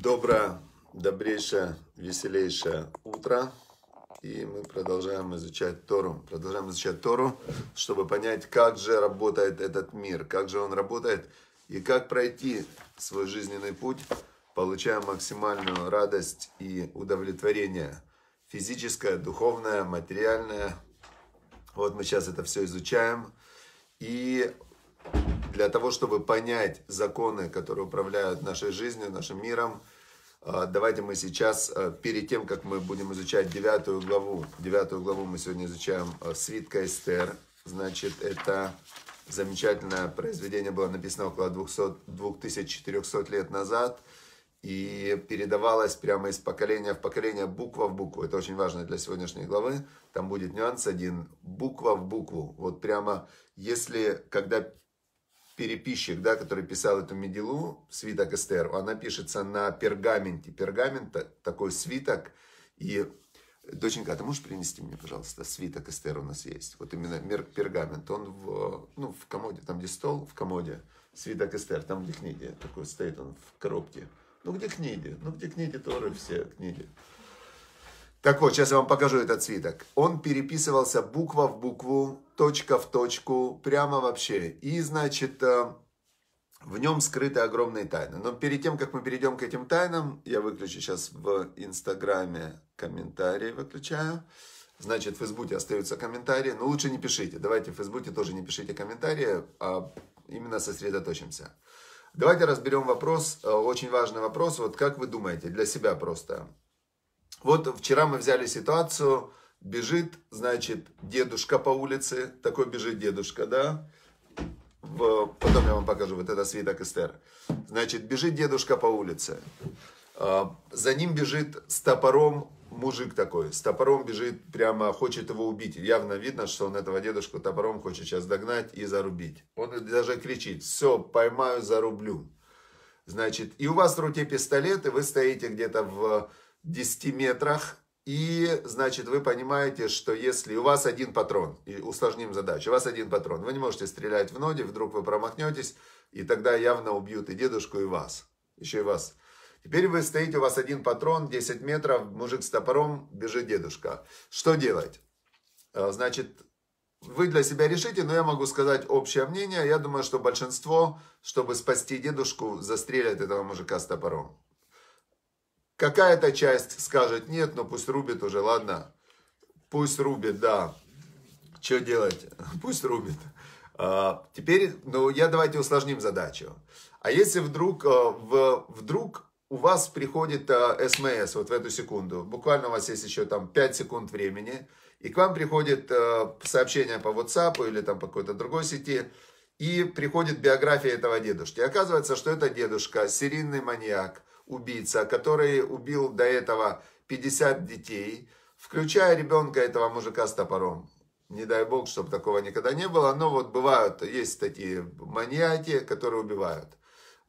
Доброе, добрейшее, веселейшее утро. И мы продолжаем изучать Тору. Продолжаем изучать Тору, чтобы понять, как же работает этот мир, как же он работает и как пройти свой жизненный путь, получая максимальную радость и удовлетворение. Физическое, духовное, материальное. Вот мы сейчас это все изучаем. И для того, чтобы понять законы, которые управляют нашей жизнью, нашим миром, а, давайте мы сейчас, а, перед тем, как мы будем изучать девятую главу, девятую главу мы сегодня изучаем а, свитка Эстер. Значит, это замечательное произведение было написано около 200, 2400 лет назад и передавалось прямо из поколения в поколение, буква в букву. Это очень важно для сегодняшней главы. Там будет нюанс один, буква в букву. Вот прямо, если, когда переписчик, да, который писал эту медилу, свиток Эстеру, она пишется на пергаменте. Пергамент такой свиток. И, доченька, а ты можешь принести мне, пожалуйста, свиток Эстер у нас есть? Вот именно пергамент. Он в, ну, в комоде, там где стол, в комоде. Свиток Эстер, там где книги. Такой стоит он в коробке. Ну где книги? Ну где книги Торы все книги? Так вот, сейчас я вам покажу этот свиток. Он переписывался буква в букву, точка в точку, прямо вообще. И, значит, э, в нем скрыты огромные тайны. Но перед тем, как мы перейдем к этим тайнам, я выключу сейчас в Инстаграме комментарии, выключаю. Значит, в Фейсбуке остаются комментарии, но лучше не пишите. Давайте в Фейсбуке тоже не пишите комментарии, а именно сосредоточимся. Давайте разберем вопрос, э, очень важный вопрос. Вот как вы думаете, для себя просто, вот вчера мы взяли ситуацию, бежит, значит, дедушка по улице, такой бежит дедушка, да, в, потом я вам покажу, вот это свиток Эстер. Значит, бежит дедушка по улице, а, за ним бежит с топором мужик такой, с топором бежит, прямо хочет его убить. Явно видно, что он этого дедушку топором хочет сейчас догнать и зарубить. Он даже кричит, все, поймаю, зарублю. Значит, и у вас в руке пистолет, и вы стоите где-то в 10 метрах. И, значит, вы понимаете, что если у вас один патрон, и усложним задачу, у вас один патрон, вы не можете стрелять в ноги вдруг вы промахнетесь, и тогда явно убьют и дедушку, и вас. Еще и вас. Теперь вы стоите, у вас один патрон, 10 метров, мужик с топором, бежит дедушка. Что делать? А, значит, вы для себя решите, но я могу сказать общее мнение. Я думаю, что большинство, чтобы спасти дедушку, застрелят этого мужика с топором. Какая-то часть скажет, нет, но ну пусть рубит уже, ладно. Пусть рубит, да. Что делать? Пусть рубит. А, теперь, ну, я давайте усложним задачу. А если вдруг, э, в, вдруг у вас приходит э, СМС вот в эту секунду, буквально у вас есть еще там 5 секунд времени, и к вам приходит э, сообщение по WhatsApp или там по какой-то другой сети, и приходит биография этого дедушки. И оказывается, что это дедушка, серийный маньяк, убийца, который убил до этого 50 детей, включая ребенка этого мужика с топором. Не дай бог, чтобы такого никогда не было, но вот бывают, есть такие маньяки, которые убивают.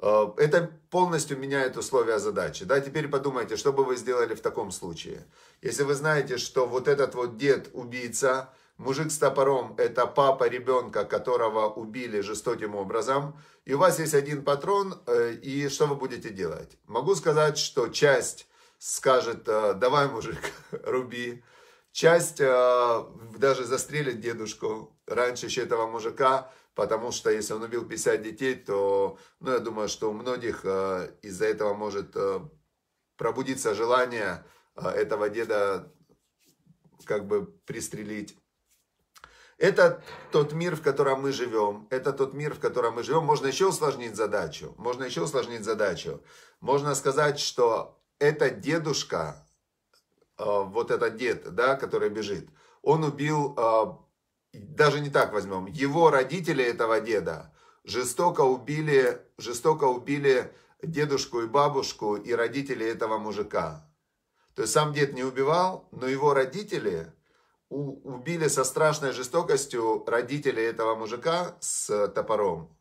Э, это полностью меняет условия задачи. Да, теперь подумайте, что бы вы сделали в таком случае. Если вы знаете, что вот этот вот дед убийца, Мужик с топором – это папа ребенка, которого убили жестоким образом. И у вас есть один патрон, э, и что вы будете делать? Могу сказать, что часть скажет э, «давай, мужик, руби». Часть э, даже застрелит дедушку раньше еще этого мужика, потому что если он убил 50 детей, то, ну, я думаю, что у многих из-за этого может пробудиться желание этого деда как бы пристрелить. Это тот мир, в котором мы живем. Это тот мир, в котором мы живем. Можно еще усложнить задачу. Можно еще усложнить задачу. Можно сказать, что этот дедушка, э, вот этот дед, да, который бежит, он убил, э, даже не так возьмем, его родители этого деда жестоко убили, жестоко убили дедушку и бабушку и родители этого мужика. То есть сам дед не убивал, но его родители убили со страшной жестокостью родителей этого мужика с э, топором.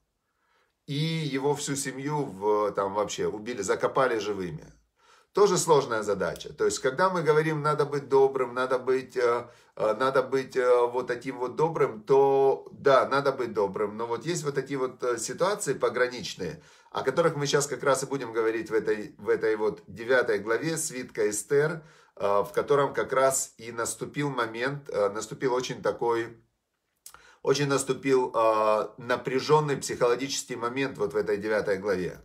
И его всю семью в, там вообще убили, закопали живыми. Тоже сложная задача. То есть, когда мы говорим, надо быть добрым, надо быть, э, э, надо быть вот таким вот добрым, то да, надо быть добрым. Но вот есть вот такие вот ситуации пограничные, о которых мы сейчас как раз и будем говорить в этой, в этой вот девятой главе свитка Эстер, Э, в котором как раз и наступил момент, э, наступил очень такой, очень наступил э, напряженный психологический момент вот в этой девятой главе.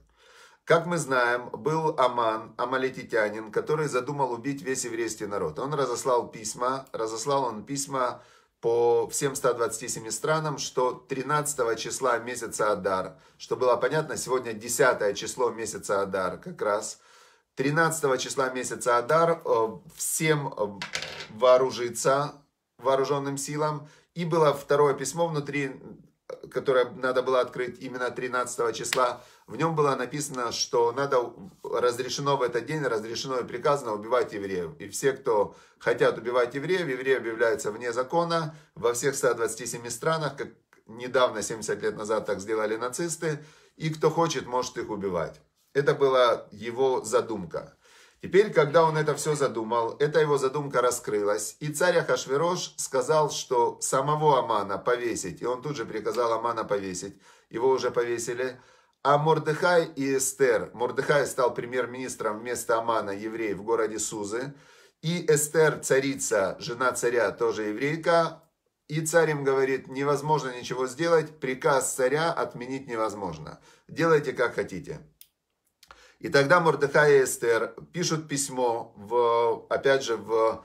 Как мы знаем, был Аман, амалетитянин, который задумал убить весь еврейский народ. Он разослал письма, разослал он письма по всем 127 странам, что 13 числа месяца Адар, что было понятно, сегодня 10 число месяца Адар как раз – 13 числа месяца Адар э, всем э, вооружиться вооруженным силам. И было второе письмо внутри, которое надо было открыть именно 13 числа. В нем было написано, что надо разрешено в этот день, разрешено и приказано убивать евреев. И все, кто хотят убивать евреев, евреи объявляются вне закона во всех 127 странах, как недавно, 70 лет назад, так сделали нацисты. И кто хочет, может их убивать. Это была его задумка. Теперь, когда он это все задумал, эта его задумка раскрылась, и царь Ахашверош сказал, что самого Амана повесить, и он тут же приказал Амана повесить, его уже повесили, а Мордыхай и Эстер, Мордыхай стал премьер-министром вместо Амана, еврей, в городе Сузы, и Эстер, царица, жена царя, тоже еврейка, и царь говорит, невозможно ничего сделать, приказ царя отменить невозможно, делайте как хотите. И тогда Мордыхай и Эстер пишут письмо, в, опять же, в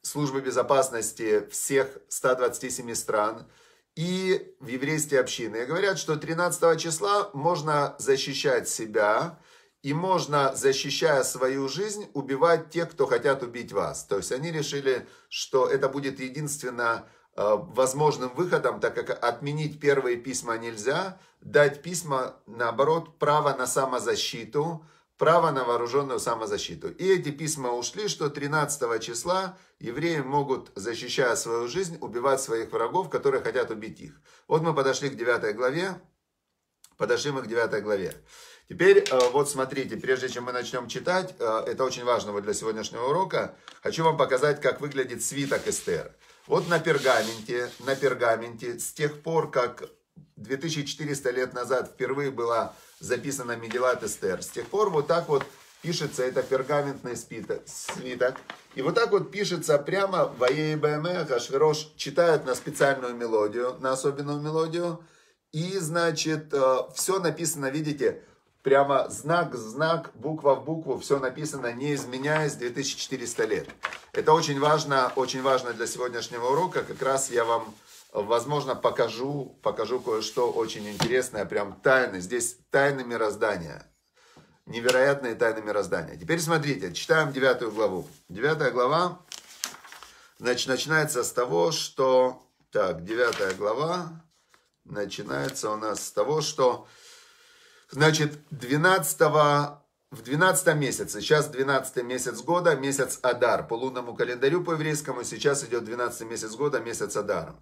службы безопасности всех 127 стран и в еврейские общины. И говорят, что 13 числа можно защищать себя и можно, защищая свою жизнь, убивать тех, кто хотят убить вас. То есть они решили, что это будет единственное. Э, возможным выходом, так как отменить первые письма нельзя, дать письма, наоборот, право на самозащиту, право на вооруженную самозащиту. И эти письма ушли, что 13 числа евреи могут, защищая свою жизнь, убивать своих врагов, которые хотят убить их. Вот мы подошли к 9 главе, подошли мы к 9 главе. Теперь э, вот смотрите, прежде чем мы начнем читать, э, это очень важно вот для сегодняшнего урока, хочу вам показать, как выглядит свиток Эстер. Вот на пергаменте, на пергаменте с тех пор, как 2400 лет назад впервые была записана Мегелат Эстер, с тех пор вот так вот пишется это пергаментный спиток, свиток. И вот так вот пишется прямо Ваей Бэмэ, Хашвирош читают на специальную мелодию, на особенную мелодию. И, значит, э, все написано, видите, прямо знак в знак, буква в букву, все написано, не изменяясь, 2400 лет. Это очень важно, очень важно для сегодняшнего урока. Как раз я вам, возможно, покажу, покажу кое-что очень интересное, прям тайны. Здесь тайны мироздания. Невероятные тайны мироздания. Теперь смотрите, читаем девятую главу. Девятая глава, значит, начинается с того, что... Так, девятая глава начинается у нас с того, что Значит, 12 в 12 месяце, сейчас 12 месяц года, месяц Адар. По лунному календарю по еврейскому сейчас идет 12 месяц года, месяц Адар.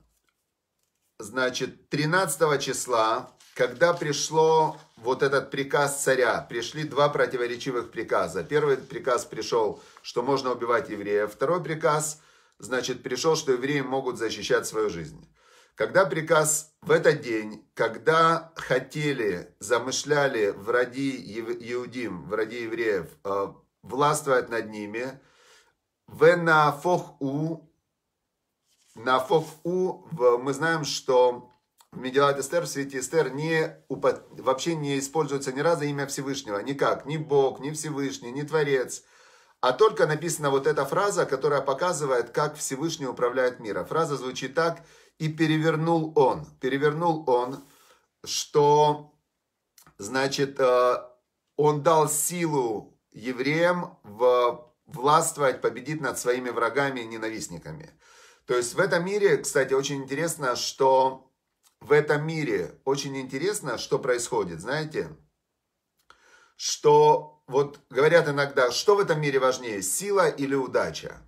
Значит, 13 числа, когда пришло вот этот приказ царя, пришли два противоречивых приказа. Первый приказ пришел, что можно убивать евреев. Второй приказ, значит, пришел, что евреи могут защищать свою жизнь. Когда приказ в этот день, когда хотели, замышляли враги иудим, враги евреев, э, властвовать над ними, в нафоху, нафоху, мы знаем, что в Медилат Эстер, в Свете Эстер не, вообще не используется ни разу имя Всевышнего, никак, ни Бог, ни Всевышний, ни Творец, а только написана вот эта фраза, которая показывает, как Всевышний управляет миром. Фраза звучит так – и перевернул он. Перевернул он, что, значит, э, он дал силу евреям в властвовать, победить над своими врагами и ненавистниками. То есть в этом мире, кстати, очень интересно, что в этом мире очень интересно, что происходит, знаете, что вот говорят иногда, что в этом мире важнее, сила или удача.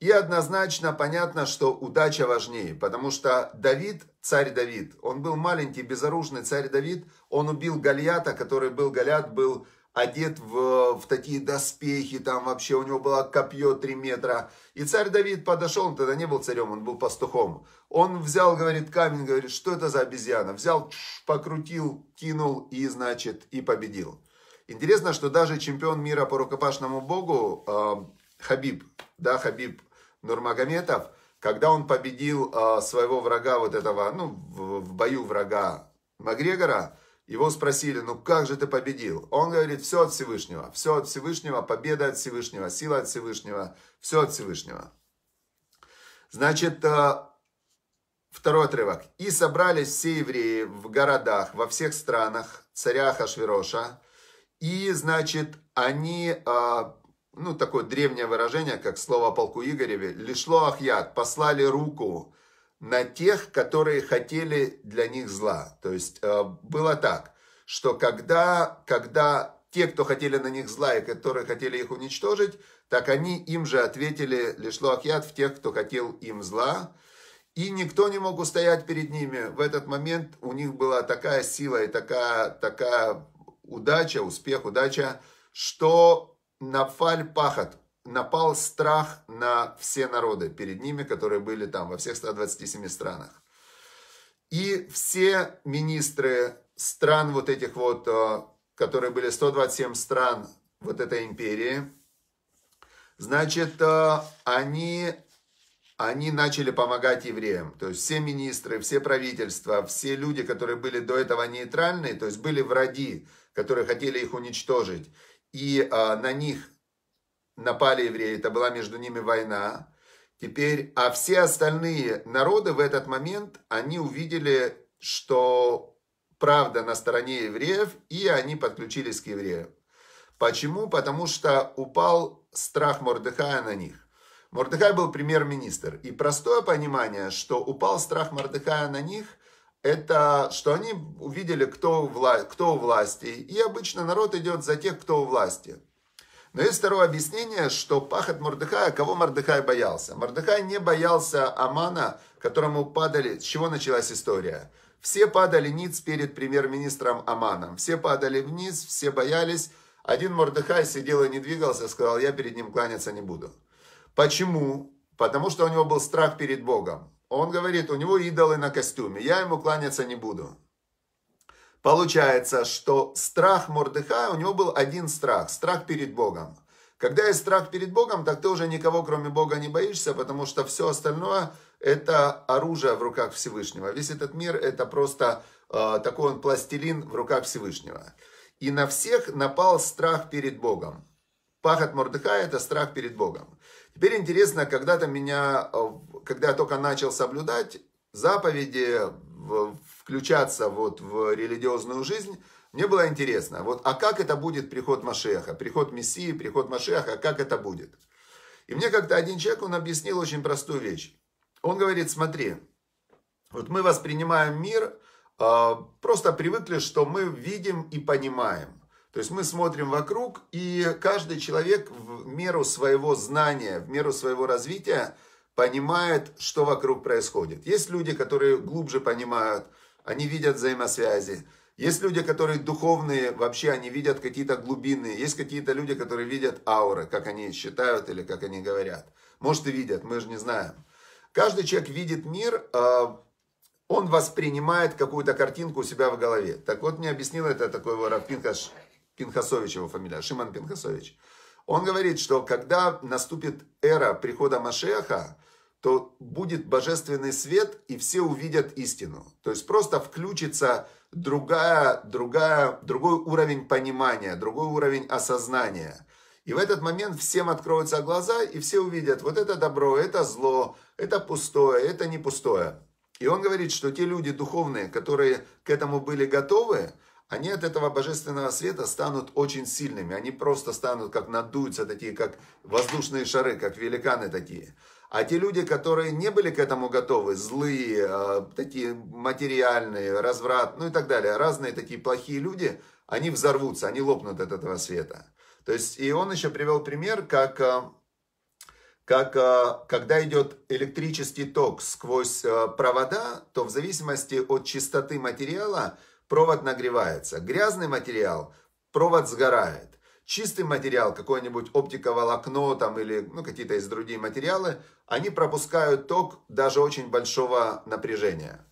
И однозначно понятно, что удача важнее, потому что Давид, царь Давид, он был маленький, безоружный царь Давид, он убил Голиата, который был, Голиат был одет в, в такие доспехи, там вообще у него было копье 3 метра. И царь Давид подошел, он тогда не был царем, он был пастухом. Он взял, говорит, камень, говорит, что это за обезьяна? Взял, покрутил, кинул и, значит, и победил. Интересно, что даже чемпион мира по рукопашному богу а, Хабиб, да, Хабиб Нурмагометов, когда он победил э, своего врага, вот этого, ну, в, в бою врага Макгрегора, его спросили, ну как же ты победил? Он говорит, все от Всевышнего, все от Всевышнего, победа от Всевышнего, сила от Всевышнего, все от Всевышнего. Значит, а, второй отрывок. «И собрались все евреи в городах, во всех странах царя Хашвироша, и, значит, они а, ну, такое древнее выражение, как слово о полку Игореве, «Лишло ахьят», послали руку на тех, которые хотели для них зла. То есть э, было так, что когда, когда те, кто хотели на них зла и которые хотели их уничтожить, так они им же ответили «Лишло ахьят» в тех, кто хотел им зла. И никто не мог устоять перед ними. В этот момент у них была такая сила и такая, такая удача, успех, удача, что напаль пахот, напал страх на все народы перед ними, которые были там во всех 127 странах. И все министры стран вот этих вот, э, которые были 127 стран вот этой империи, значит, э, они, они начали помогать евреям. То есть все министры, все правительства, все люди, которые были до этого нейтральные, то есть были враги, которые хотели их уничтожить и а, на них напали евреи, это была между ними война. Теперь, а все остальные народы в этот момент, они увидели, что правда на стороне евреев, и они подключились к евреям. Почему? Потому что упал страх Мордыхая на них. Мордыхай был премьер-министр. И простое понимание, что упал страх Мордыхая на них – это что они увидели, кто, вла... кто у власти. И обычно народ идет за тех, кто у власти. Но есть второе объяснение, что пахот Мордыхая, кого Мордыхай боялся? Мордыхай не боялся Амана, которому падали... С чего началась история? Все падали ниц перед премьер-министром Аманом. Все падали вниз, все боялись. Один Мордыхай сидел и не двигался, сказал, я перед ним кланяться не буду. Почему? Потому что у него был страх перед Богом. Он говорит, у него идолы на костюме, я ему кланяться не буду. Получается, что страх Мордыхая, у него был один страх, страх перед Богом. Когда есть страх перед Богом, так ты уже никого, кроме Бога, не боишься, потому что все остальное – это оружие в руках Всевышнего. Весь этот мир – это просто э, такой он пластилин в руках Всевышнего. И на всех напал страх перед Богом. Пахот Мордыхая – это страх перед Богом. Теперь интересно, когда-то меня э, когда я только начал соблюдать заповеди, включаться вот в религиозную жизнь, мне было интересно, вот, а как это будет приход Машеха, приход Мессии, приход Машеха, а как это будет? И мне как-то один человек, он объяснил очень простую вещь. Он говорит, смотри, вот мы воспринимаем мир, а, просто привыкли, что мы видим и понимаем. То есть мы смотрим вокруг, и каждый человек в меру своего знания, в меру своего развития – понимает, что вокруг происходит. Есть люди, которые глубже понимают, они видят взаимосвязи. Есть люди, которые духовные, вообще они видят какие-то глубины. Есть какие-то люди, которые видят ауры, как они считают или как они говорят. Может и видят, мы же не знаем. Каждый человек видит мир, а, он воспринимает какую-то картинку у себя в голове. Так вот мне объяснил это такой воров Пинхас, Пинхасович, его фамилия, Шиман Пинхасович. Он говорит, что когда наступит эра прихода Машеха, то будет божественный свет, и все увидят истину. То есть просто включится другая, другая, другой уровень понимания, другой уровень осознания. И в этот момент всем откроются глаза, и все увидят, вот это добро, это зло, это пустое, это не пустое. И он говорит, что те люди духовные, которые к этому были готовы, они от этого божественного света станут очень сильными. Они просто станут как надуются такие, как воздушные шары, как великаны такие. А те люди, которые не были к этому готовы, злые, а, такие материальные, разврат, ну и так далее, разные такие плохие люди, они взорвутся, они лопнут от этого света. То есть, и он еще привел пример, как, а, как а, когда идет электрический ток сквозь провода, то в зависимости от чистоты материала провод нагревается. Грязный материал, провод сгорает чистый материал, какое-нибудь оптиковолокно там или ну, какие-то из другие материалы, они пропускают ток даже очень большого напряжения.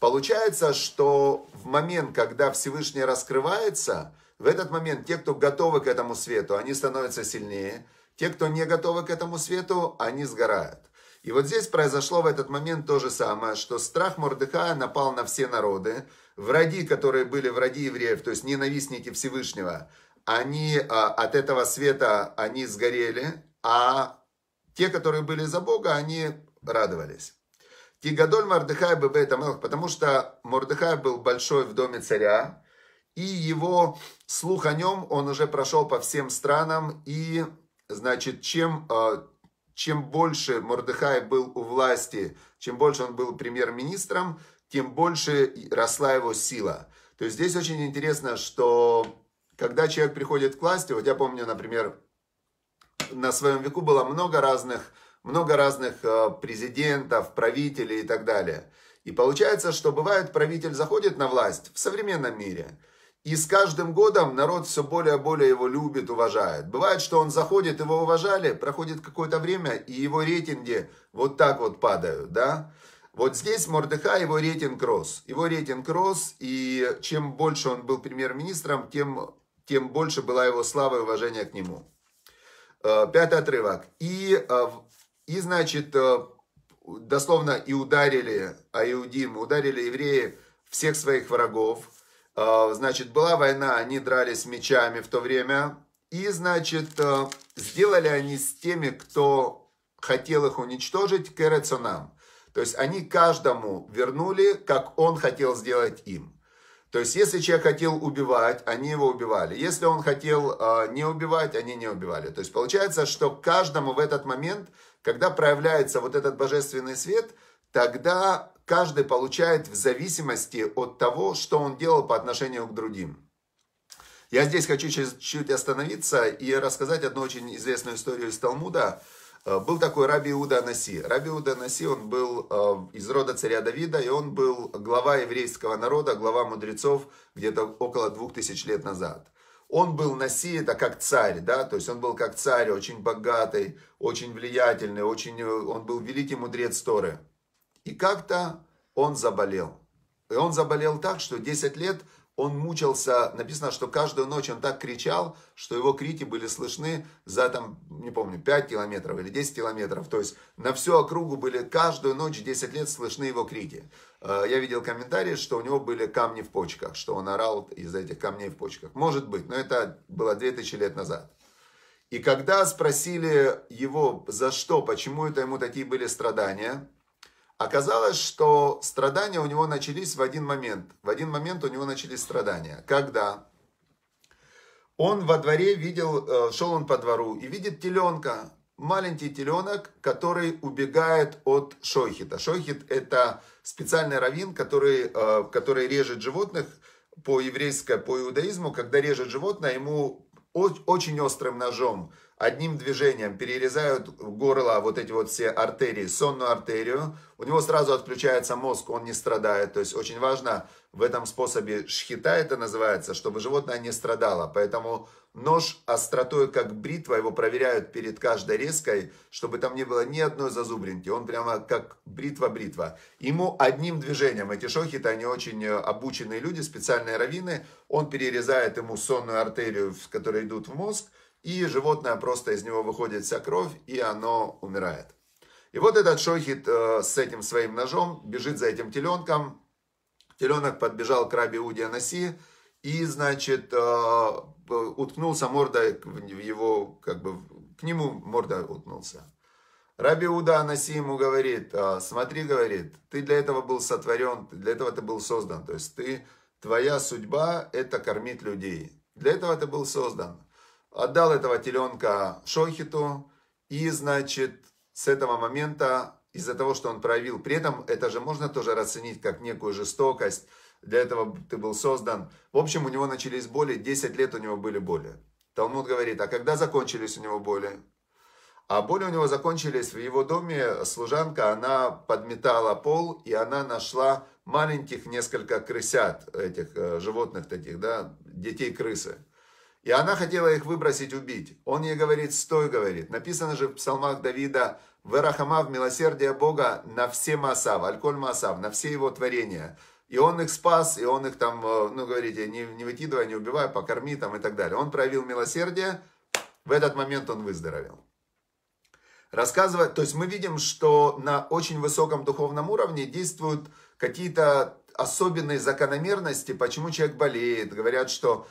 Получается, что в момент, когда Всевышний раскрывается, в этот момент те, кто готовы к этому свету, они становятся сильнее. Те, кто не готовы к этому свету, они сгорают. И вот здесь произошло в этот момент то же самое, что страх Мордыхая напал на все народы. Враги, которые были враги евреев, то есть ненавистники Всевышнего, они а, от этого света, они сгорели, а те, которые были за Бога, они радовались. Тигадоль Мордыхай Бебейт Амелах, потому что Мордыхай был большой в доме царя, и его слух о нем, он уже прошел по всем странам, и, значит, чем, а, чем больше Мордыхай был у власти, чем больше он был премьер-министром, тем больше росла его сила. То есть здесь очень интересно, что когда человек приходит к власти, вот я помню, например, на своем веку было много разных, много разных э, президентов, правителей и так далее. И получается, что бывает, правитель заходит на власть в современном мире, и с каждым годом народ все более и более его любит, уважает. Бывает, что он заходит, его уважали, проходит какое-то время, и его рейтинги вот так вот падают, да? Вот здесь Мордыха, его рейтинг рос. Его рейтинг рос, и чем больше он был премьер-министром, тем тем больше была его слава и уважение к нему. Э, пятый отрывок. И, э, и значит, э, дословно, и ударили, а Иудим, ударили евреи всех своих врагов. Значит, была война, они дрались мечами в то время. И, значит, сделали они с теми, кто хотел их уничтожить, керецонам. То есть они каждому вернули, как он хотел сделать им. То есть, если человек хотел убивать, они его убивали. Если он хотел э, не убивать, они не убивали. То есть, получается, что каждому в этот момент, когда проявляется вот этот божественный свет, тогда каждый получает в зависимости от того, что он делал по отношению к другим. Я здесь хочу чуть-чуть остановиться и рассказать одну очень известную историю из Талмуда. Э, был такой Раби Иуда Наси. Раби Иуда Наси, он был э, из рода царя Давида, и он был глава еврейского народа, глава мудрецов где-то около двух тысяч лет назад. Он был Наси, это как царь, да, то есть он был как царь, очень богатый, очень влиятельный, очень, он был великий мудрец Торы. И как-то он заболел. И он заболел так, что 10 лет – он мучился, написано, что каждую ночь он так кричал, что его крики были слышны за там, не помню, 5 километров или 10 километров. То есть на всю округу были каждую ночь 10 лет слышны его крики. Э, я видел комментарии, что у него были камни в почках, что он орал из-за этих камней в почках. Может быть, но это было 2000 лет назад. И когда спросили его, за что, почему это ему такие были страдания, Оказалось, что страдания у него начались в один момент. В один момент у него начались страдания. Когда он во дворе видел, э, шел он по двору и видит теленка, маленький теленок, который убегает от шохита. Шохит это специальный раввин, который, э, который режет животных по еврейскому, по иудаизму. Когда режет животное, ему очень острым ножом – одним движением перерезают горло вот эти вот все артерии, сонную артерию. У него сразу отключается мозг, он не страдает. То есть очень важно в этом способе шхита это называется, чтобы животное не страдало. Поэтому нож остротой, как бритва, его проверяют перед каждой резкой, чтобы там не было ни одной зазубринки. Он прямо как бритва-бритва. Ему одним движением, эти шохиты, они очень обученные люди, специальные раввины, он перерезает ему сонную артерию, которой идут в мозг, и животное просто из него выходит вся кровь, и оно умирает. И вот этот шохит э, с этим своим ножом бежит за этим теленком. Теленок подбежал к раби Удия и, значит, э, э уткнулся мордой в его, как бы, к нему мордой уткнулся. Раби Уда Анаси ему говорит, «Э, смотри, говорит, ты для этого был сотворен, для этого ты был создан. То есть ты, твоя судьба – это кормить людей. Для этого ты был создан отдал этого теленка Шохиту, и, значит, с этого момента, из-за того, что он проявил, при этом это же можно тоже расценить как некую жестокость, для этого ты был создан. В общем, у него начались боли, 10 лет у него были боли. Талмуд говорит, а когда закончились у него боли? А боли у него закончились в его доме. Служанка, она подметала пол, и она нашла маленьких несколько крысят, этих э, животных таких, да, детей крысы. И она хотела их выбросить, убить. Он ей говорит, стой, говорит. Написано же в псалмах Давида, Верахамав, милосердие Бога на все Масав, Альколь Масав, на все его творения. И он их спас, и он их там, э, ну, говорите, не, не выкидывай, не убивай, покорми там и так далее. Он проявил милосердие, в этот момент он выздоровел. Рассказывает, то есть мы видим, что на очень высоком духовном уровне действуют какие-то особенные закономерности, почему человек болеет. Говорят, что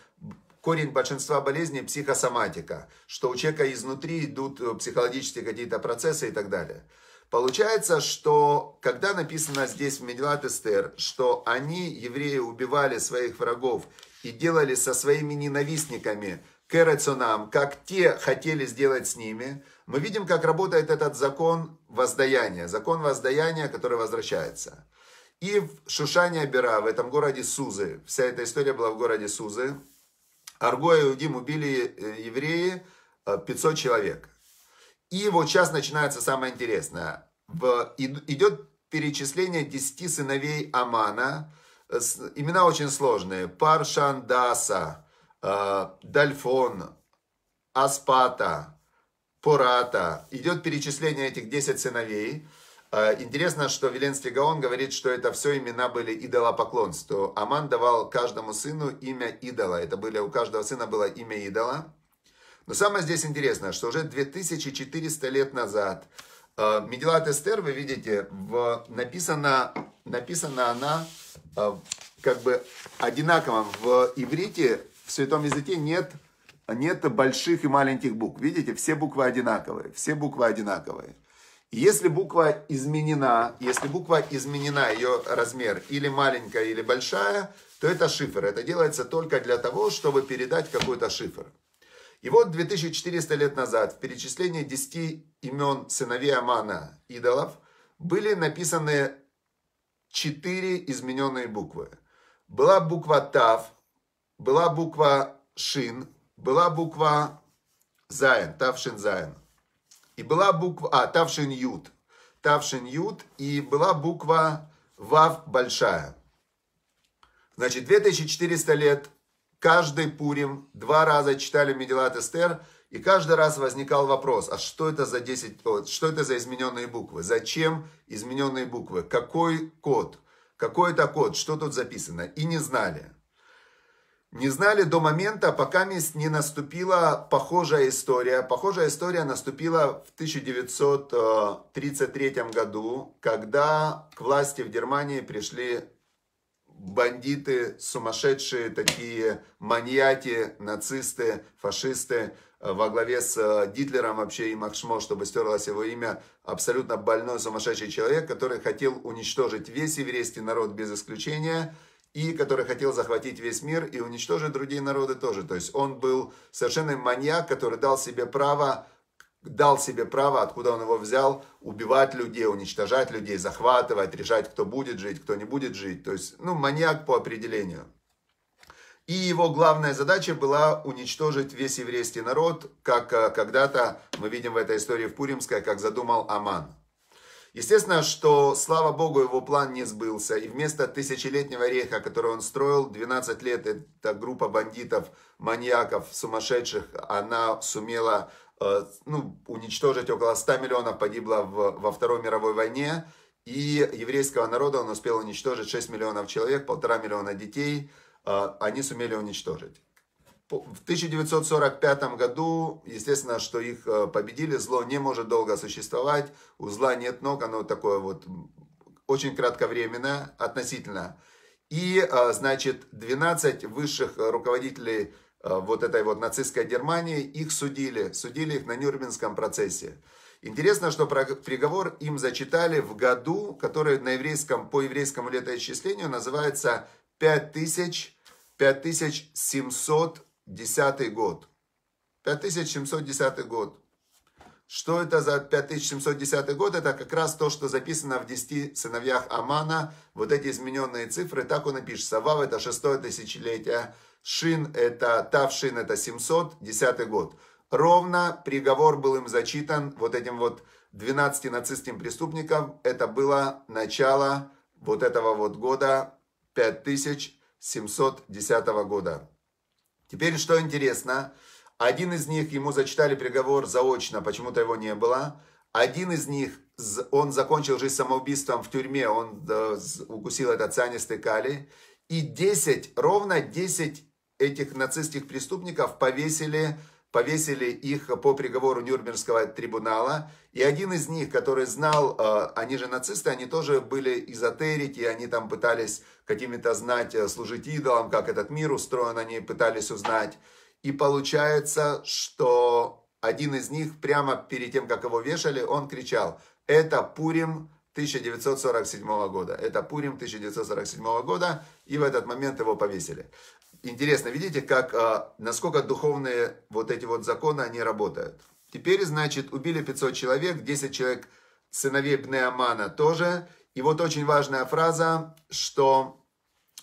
корень большинства болезней психосоматика, что у человека изнутри идут э, психологические какие-то процессы и так далее. Получается, что когда написано здесь в Медилат Эстер, что они, евреи, убивали своих врагов и делали со своими ненавистниками керецонам, как те хотели сделать с ними, мы видим, как работает этот закон воздаяния, закон воздаяния, который возвращается. И в Шушане Абера, в этом городе Сузы, вся эта история была в городе Сузы, Арго и Иудим убили э, евреи 500 э, человек. И вот сейчас начинается самое интересное. В, идет перечисление 10 сыновей Амана. Э, имена очень сложные. Паршандаса, Дальфон, Аспата, Пурата. Идет перечисление этих 10 сыновей. А, интересно, что Веленский Гаон говорит, что это все имена были идолопоклонств. То Аман давал каждому сыну имя идола. Это были, у каждого сына было имя идола. Но самое здесь интересное, что уже 2400 лет назад а, Медилат Эстер, вы видите, в, написано написана она а, как бы одинаково. В иврите, в святом языке нет, нет больших и маленьких букв. Видите, все буквы одинаковые. Все буквы одинаковые. Если буква изменена, если буква изменена, ее размер или маленькая, или большая, то это шифр. Это делается только для того, чтобы передать какой-то шифр. И вот 2400 лет назад в перечислении 10 имен сыновей Амана, идолов, были написаны 4 измененные буквы. Была буква Тав, была буква Шин, была буква Зайн, Тав Шин Зайн – и была буква... А, Тавшин Юд. Тавшин Юд. И была буква Вав большая. Значит, 2400 лет каждый Пурим два раза читали Медилат Эстер, и каждый раз возникал вопрос, а что это за 10, что это за измененные буквы? Зачем измененные буквы? Какой код? Какой это код? Что тут записано? И не знали. Не знали до момента, пока не наступила похожая история. Похожая история наступила в 1933 э, году, когда к власти в Германии пришли бандиты, сумасшедшие такие, маньяки, нацисты, фашисты э, во главе с Дитлером э, вообще и Макшмо, чтобы стерлось его имя, абсолютно больной, сумасшедший человек, который хотел уничтожить весь еврейский народ без исключения – и который хотел захватить весь мир и уничтожить другие народы тоже. То есть он был совершенный маньяк, который дал себе право, дал себе право, откуда он его взял, убивать людей, уничтожать людей, захватывать, решать, кто будет жить, кто не будет жить. То есть, ну, маньяк по определению. И его главная задача была уничтожить весь еврейский народ, как э, когда-то мы видим в этой истории в Пуримской, как задумал Аман. Естественно, что, слава богу, его план не сбылся. И вместо тысячелетнего рейха, который он строил, 12 лет эта группа бандитов, маньяков, сумасшедших, она сумела э, ну, уничтожить около 100 миллионов погибла в, во Второй мировой войне. И еврейского народа он успел уничтожить 6 миллионов человек, полтора миллиона детей. Э, они сумели уничтожить. В 1945 году, естественно, что их э, победили, зло не может долго существовать, у зла нет ног, оно такое вот очень кратковременно относительно. И, э, значит, 12 высших руководителей э, вот этой вот нацистской Германии, их судили, судили их на Нюрнбергском процессе. Интересно, что приговор им зачитали в году, который на еврейском, по еврейскому летоисчислению называется 5000, 5700 10 год. 5710 год. Что это за 5710 год? Это как раз то, что записано в 10 сыновьях Амана. Вот эти измененные цифры, так он и пишет. Савав это 6 тысячелетие, Шин это, Тавшин это 710 год. Ровно приговор был им зачитан вот этим вот 12 нацистским преступникам. Это было начало вот этого вот года 5710 года. Теперь что интересно, один из них ему зачитали приговор заочно, почему-то его не было. Один из них, он закончил жизнь самоубийством в тюрьме, он укусил этот цианистый калий. И 10, ровно 10 этих нацистских преступников повесили повесили их по приговору Нюрнбергского трибунала. И один из них, который знал, э, они же нацисты, они тоже были эзотерики, они там пытались какими-то знать, э, служить идолам, как этот мир устроен, они пытались узнать. И получается, что один из них прямо перед тем, как его вешали, он кричал, это Пурим 1947 года. Это Пурим 1947 года, и в этот момент его повесили интересно, видите, как, а, насколько духовные вот эти вот законы, они работают. Теперь, значит, убили 500 человек, 10 человек сыновей Бнеамана тоже. И вот очень важная фраза, что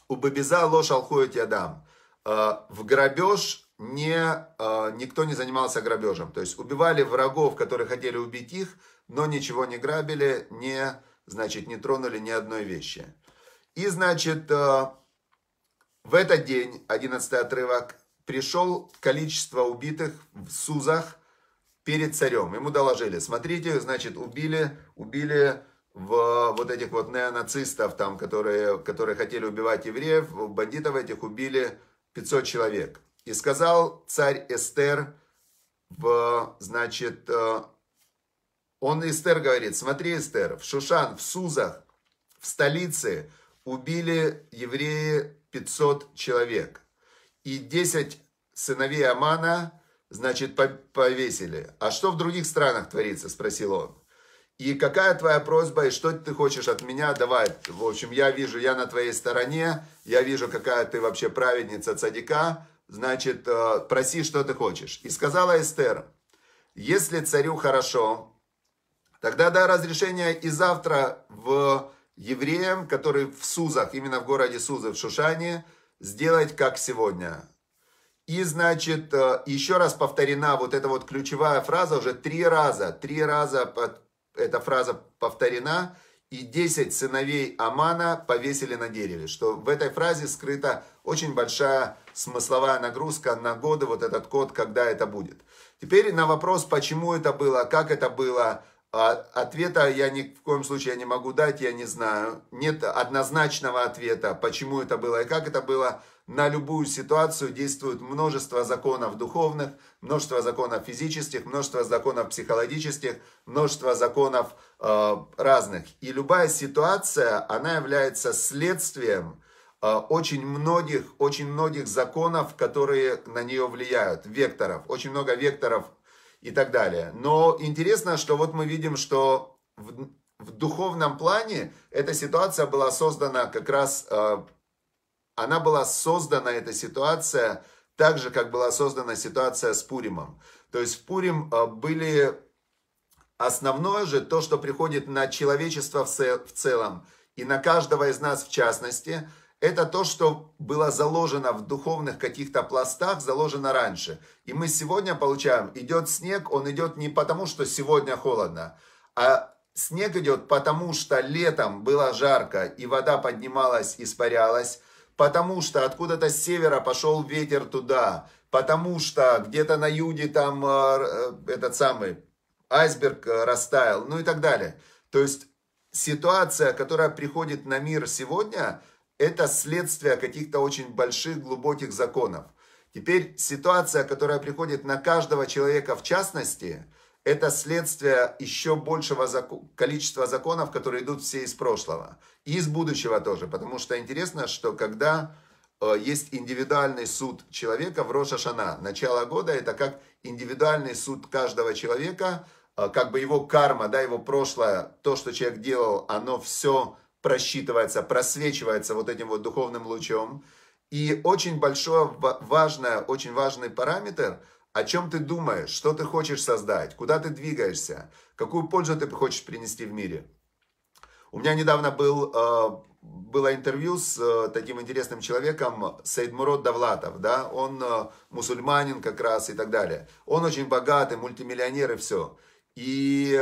у Бабиза ложь алхует ядам. А, в грабеж не, а, никто не занимался грабежем. То есть убивали врагов, которые хотели убить их, но ничего не грабили, не, значит, не тронули ни одной вещи. И, значит, в этот день, 11 отрывок, пришел количество убитых в Сузах перед царем. Ему доложили, смотрите, значит, убили, убили в вот этих вот неонацистов, там, которые, которые хотели убивать евреев, бандитов этих убили 500 человек. И сказал царь Эстер, в, значит, э, он Эстер говорит, смотри, Эстер, в Шушан, в Сузах, в столице убили евреи 500 человек. И 10 сыновей Амана, значит, повесили. А что в других странах творится, спросил он. И какая твоя просьба, и что ты хочешь от меня? Давай, в общем, я вижу, я на твоей стороне, я вижу, какая ты вообще праведница цадика, значит, э, проси, что ты хочешь. И сказала Эстер, если царю хорошо, тогда дай разрешение и завтра в евреям, которые в Сузах, именно в городе Сузы, в Шушане, сделать как сегодня. И, значит, э, еще раз повторена вот эта вот ключевая фраза уже три раза. Три раза эта фраза повторена. И десять сыновей Амана повесили на дереве. Что в этой фразе скрыта очень большая смысловая нагрузка на годы, вот этот код, когда это будет. Теперь на вопрос, почему это было, как это было, а ответа я ни в коем случае не могу дать, я не знаю. Нет однозначного ответа, почему это было и как это было. На любую ситуацию действует множество законов духовных, множество законов физических, множество законов психологических, множество законов э, разных. И любая ситуация, она является следствием э, очень многих, очень многих законов, которые на нее влияют, векторов. Очень много векторов и так далее. Но интересно, что вот мы видим, что в, в духовном плане эта ситуация была создана как раз, э, она была создана, эта ситуация, так же, как была создана ситуация с Пуримом. То есть в Пурим э, были основное же, то, что приходит на человечество в, цел, в целом, и на каждого из нас в частности – это то, что было заложено в духовных каких-то пластах, заложено раньше. И мы сегодня получаем, идет снег, он идет не потому, что сегодня холодно, а снег идет потому, что летом было жарко, и вода поднималась, испарялась, потому что откуда-то с севера пошел ветер туда, потому что где-то на юге там э, э этот самый айсберг э, растаял, ну и так далее. То есть ситуация, которая приходит на мир сегодня – это следствие каких-то очень больших, глубоких законов. Теперь ситуация, которая приходит на каждого человека в частности, это следствие еще большего закон, количества законов, которые идут все из прошлого. И из будущего тоже. Потому что интересно, что когда э, есть индивидуальный суд человека в Рошашана Шана, начало года это как индивидуальный суд каждого человека, э, как бы его карма, да, его прошлое, то, что человек делал, оно все просчитывается, просвечивается вот этим вот духовным лучом. И очень большой, важный, очень важный параметр, о чем ты думаешь, что ты хочешь создать, куда ты двигаешься, какую пользу ты хочешь принести в мире. У меня недавно был, э, было интервью с э, таким интересным человеком Сейдмурод Давлатов, да, он э, мусульманин как раз и так далее. Он очень богатый, мультимиллионер и все. И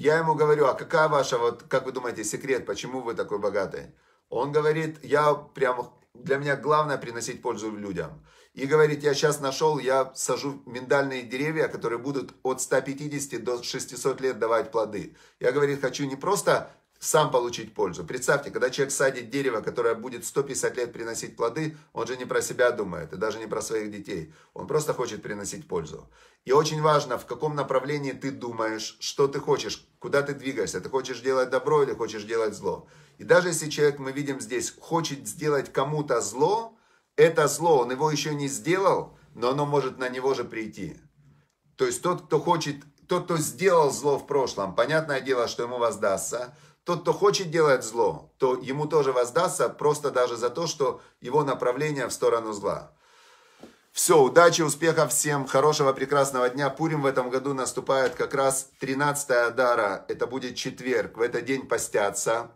я ему говорю, а какая ваша, вот, как вы думаете, секрет, почему вы такой богатый? Он говорит, я прям, для меня главное приносить пользу людям. И говорит, я сейчас нашел, я сажу миндальные деревья, которые будут от 150 до 600 лет давать плоды. Я, говорит, хочу не просто сам получить пользу. Представьте, когда человек садит дерево, которое будет 150 лет приносить плоды, он же не про себя думает, и даже не про своих детей. Он просто хочет приносить пользу. И очень важно, в каком направлении ты думаешь, что ты хочешь, куда ты двигаешься. Ты хочешь делать добро или хочешь делать зло. И даже если человек, мы видим здесь, хочет сделать кому-то зло, это зло, он его еще не сделал, но оно может на него же прийти. То есть тот, кто хочет, тот, кто сделал зло в прошлом, понятное дело, что ему воздастся – тот, кто хочет делать зло, то ему тоже воздастся, просто даже за то, что его направление в сторону зла. Все, удачи, успехов всем, хорошего, прекрасного дня. Пурим в этом году наступает как раз 13 Адара, это будет четверг, в этот день постятся.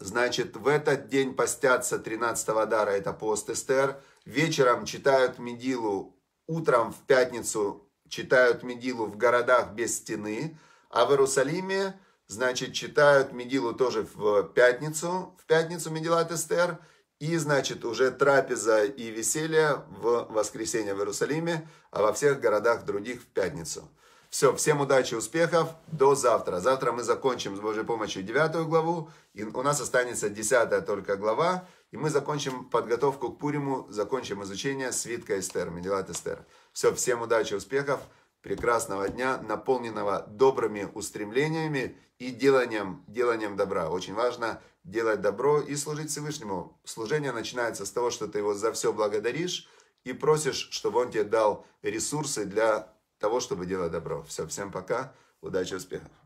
Значит, в этот день постятся 13 Адара, это пост Эстер. Вечером читают Медилу, утром в пятницу читают Медилу в городах без стены, а в Иерусалиме значит, читают медилу тоже в пятницу, в пятницу Мегилат Эстер, и, значит, уже трапеза и веселье в воскресенье в Иерусалиме, а во всех городах других в пятницу. Все, всем удачи, успехов, до завтра. Завтра мы закончим с Божьей помощью девятую главу, и у нас останется десятая только глава, и мы закончим подготовку к Пуриму, закончим изучение свитка Эстер, Медилат Эстер. Все, всем удачи, успехов, прекрасного дня, наполненного добрыми устремлениями, и деланием, деланием добра. Очень важно делать добро и служить Всевышнему. Служение начинается с того, что ты его за все благодаришь и просишь, чтобы он тебе дал ресурсы для того, чтобы делать добро. Все, всем пока, удачи, успехов.